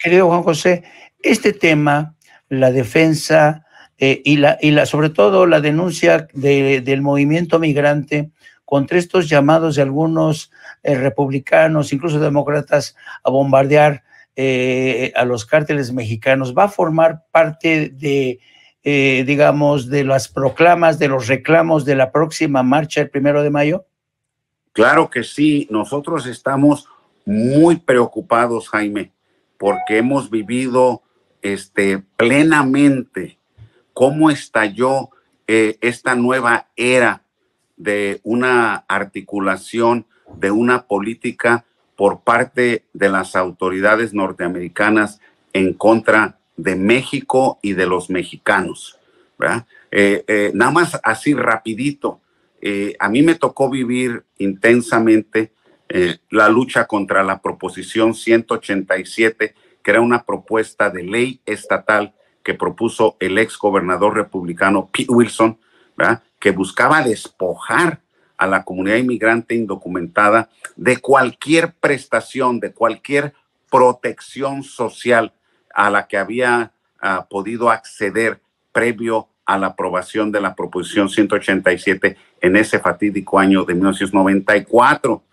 querido Juan José, este tema, la defensa eh, y, la, y la, sobre todo la denuncia del movimiento migrante contra estos llamados de algunos eh, republicanos, incluso demócratas, a bombardear eh, a los cárteles mexicanos, va a formar parte de, digamos, de las proclamas, de los reclamos de la próxima marcha el primero de mayo? Claro que sí, nosotros estamos muy preocupados, Jaime porque hemos vivido este, plenamente cómo estalló eh, esta nueva era de una articulación, de una política por parte de las autoridades norteamericanas en contra de México y de los mexicanos. Eh, eh, nada más así rapidito, a mí me tocó vivir intensamente eh, la lucha contra la proposición 187, que era una propuesta de ley estatal que propuso el ex gobernador republicano Pete Wilson, que buscaba despojar a la comunidad inmigrante indocumentada de cualquier prestación, de cualquier protección social a la que había ah, podido acceder previo a la aprobación de la proposición 187 en ese fatídico año de 1994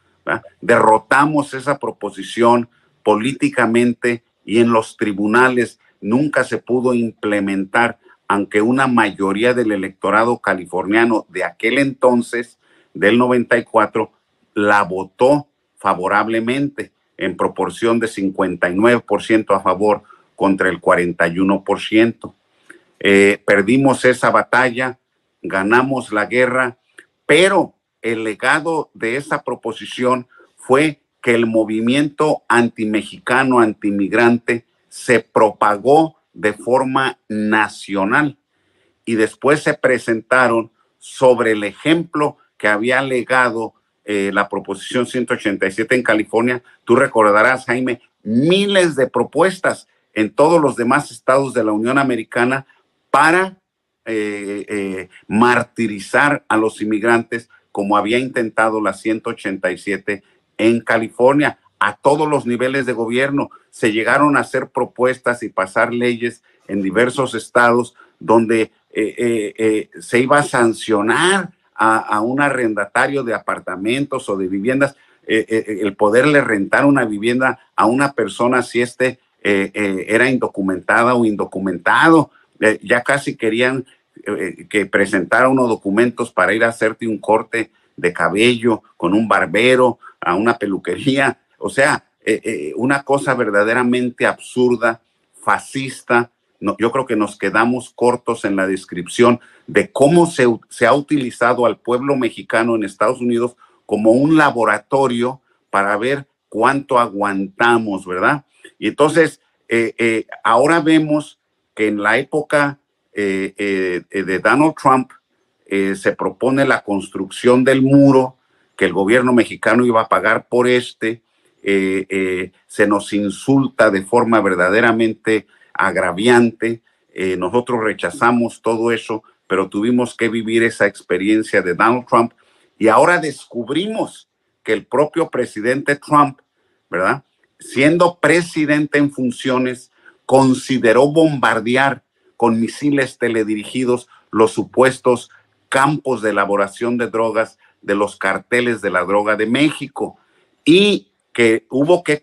derrotamos esa proposición políticamente y en los tribunales nunca se pudo implementar, aunque una mayoría del electorado californiano de aquel entonces, del 94, la votó favorablemente en proporción de 59% a favor contra el 41%. Eh, perdimos esa batalla, ganamos la guerra, pero el legado de esa proposición fue que el movimiento antimexicano, antimigrante, se propagó de forma nacional y después se presentaron sobre el ejemplo que había legado eh, la proposición 187 en California. Tú recordarás, Jaime, miles de propuestas en todos los demás estados de la Unión Americana para eh, eh, martirizar a los inmigrantes, como había intentado la 187 en California, a todos los niveles de gobierno. Se llegaron a hacer propuestas y pasar leyes en diversos estados donde eh, eh, eh, se iba a sancionar a, a, un arrendatario de apartamentos o de viviendas el poderle rentar una vivienda a una persona si éste era indocumentada o indocumentado. ya casi querían eh, que presentara unos documentos para ir a hacerte un corte de cabello con un barbero, a una peluquería. O sea, eh, eh, una cosa verdaderamente absurda, fascista. No, yo creo que nos quedamos cortos en la descripción de cómo se, ha utilizado al pueblo mexicano en Estados Unidos como un laboratorio para ver cuánto aguantamos, ¿verdad? Y entonces, ahora vemos que en la época eh, eh, eh, de Donald Trump se propone la construcción del muro que el gobierno mexicano iba a pagar por este. se nos insulta de forma verdaderamente agraviante. nosotros rechazamos todo eso, pero tuvimos que vivir esa experiencia de Donald Trump y ahora descubrimos que el propio presidente Trump, ¿verdad? Siendo presidente en funciones, consideró bombardear con misiles teledirigidos los supuestos campos de elaboración de drogas de los carteles de la droga de México y que hubo que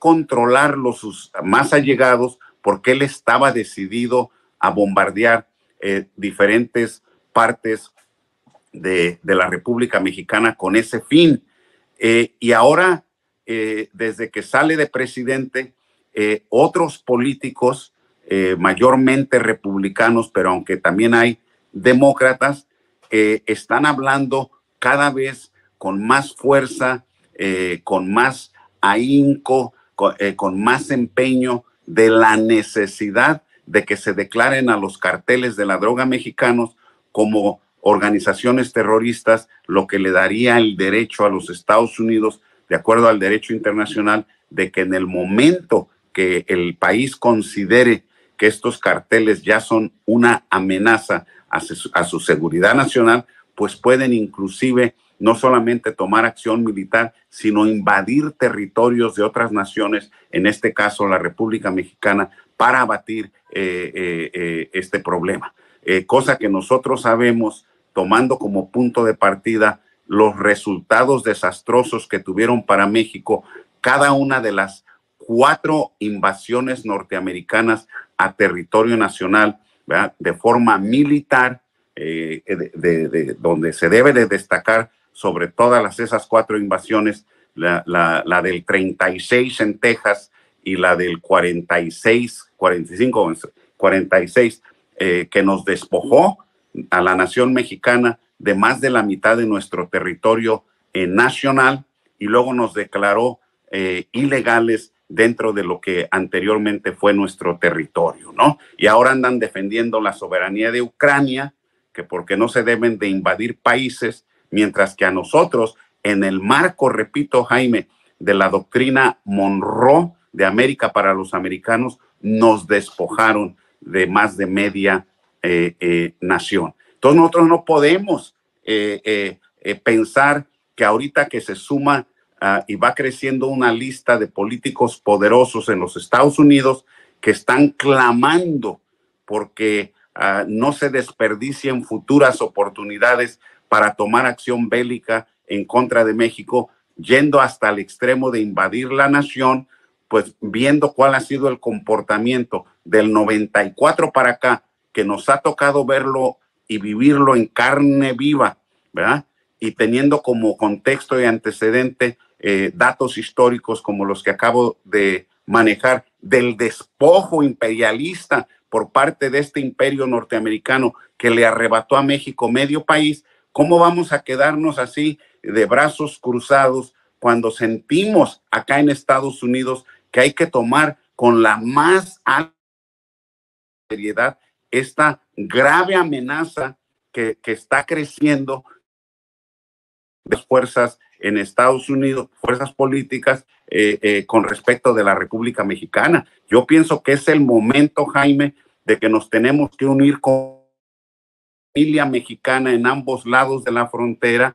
los sus más allegados porque él estaba decidido a bombardear eh, diferentes partes de, la República Mexicana con ese fin. Eh, y ahora, eh, desde que sale de presidente, otros políticos eh, mayormente republicanos, pero aunque también hay demócratas, están hablando cada vez con más fuerza, eh, con más ahínco, eh, con más empeño de la necesidad de que se declaren a los carteles de la droga mexicanos como organizaciones terroristas, lo que le daría el derecho a los Estados Unidos, de acuerdo al derecho internacional, de que en el momento que el país considere que estos carteles ya son una amenaza a su, seguridad nacional, pues pueden inclusive no solamente tomar acción militar, sino invadir territorios de otras naciones, en este caso la República Mexicana, para abatir eh, eh, eh, este problema. cosa que nosotros sabemos, tomando como punto de partida los resultados desastrosos que tuvieron para México cada una de las cuatro invasiones norteamericanas a territorio nacional ¿verdad? de forma militar, eh, de, donde se debe de destacar sobre todas esas cuatro invasiones, la, del 36 en Texas y la del 46, 45, 46, que nos despojó a la nación mexicana de más de la mitad de nuestro territorio eh, nacional y luego nos declaró eh, ilegales dentro de lo que anteriormente fue nuestro territorio, ¿no? Y ahora andan defendiendo la soberanía de Ucrania, que porque no se deben de invadir países, mientras que a nosotros, en el marco, repito, Jaime, de la doctrina Monroe de América para los americanos, nos despojaron de más de media eh, eh, nación. Entonces nosotros no podemos eh, pensar que ahorita que se suma Ah, y va creciendo una lista de políticos poderosos en los Estados Unidos que están clamando porque ah, no se desperdicien futuras oportunidades para tomar acción bélica en contra de México, yendo hasta el extremo de invadir la nación, pues viendo cuál ha sido el comportamiento del 94 para acá, que nos ha tocado verlo y vivirlo en carne viva, ¿verdad? y teniendo como contexto y antecedente eh, datos históricos como los que acabo de manejar del despojo imperialista por parte de este imperio norteamericano que le arrebató a México medio país, ¿cómo vamos a quedarnos así de brazos cruzados cuando sentimos acá en Estados Unidos que hay que tomar con la más alta seriedad esta grave amenaza que, que está creciendo las fuerzas en Estados Unidos, fuerzas políticas eh, eh, con respecto de la República Mexicana. Yo pienso que es el momento, Jaime, de que nos tenemos que unir con la familia mexicana en ambos lados de la frontera,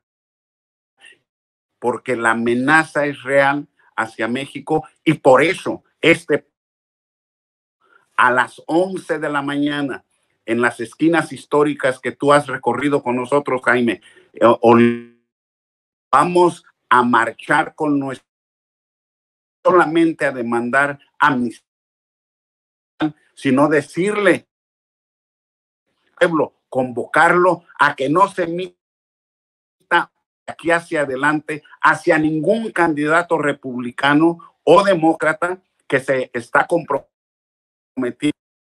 porque la amenaza es real hacia México y por eso este a las 11 de la mañana en las esquinas históricas que tú has recorrido con nosotros, Jaime, eh, Vamos a marchar con nuestro, solamente a demandar amnistía, sino decirle pueblo, convocarlo a que no se mita aquí hacia adelante hacia ningún candidato republicano o demócrata que se está comprometido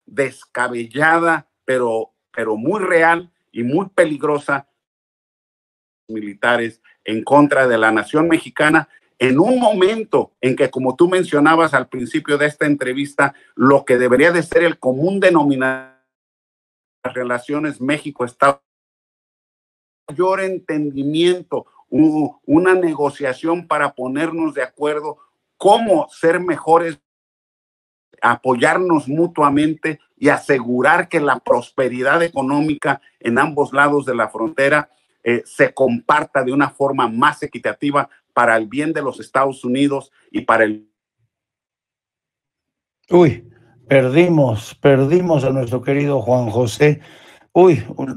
descabellada, pero, pero muy real y muy peligrosa militares en contra de la nación mexicana en un momento en que, como tú mencionabas al principio de esta entrevista, lo que debería de ser el común denominador las relaciones méxico estado mayor entendimiento, una negociación para ponernos de acuerdo cómo ser mejores, apoyarnos mutuamente y asegurar que la prosperidad económica en ambos lados de la frontera eh, se comparta de una forma más equitativa para el bien de los Estados Unidos y para el... Uy, perdimos, perdimos a nuestro querido Juan José. Uy, un...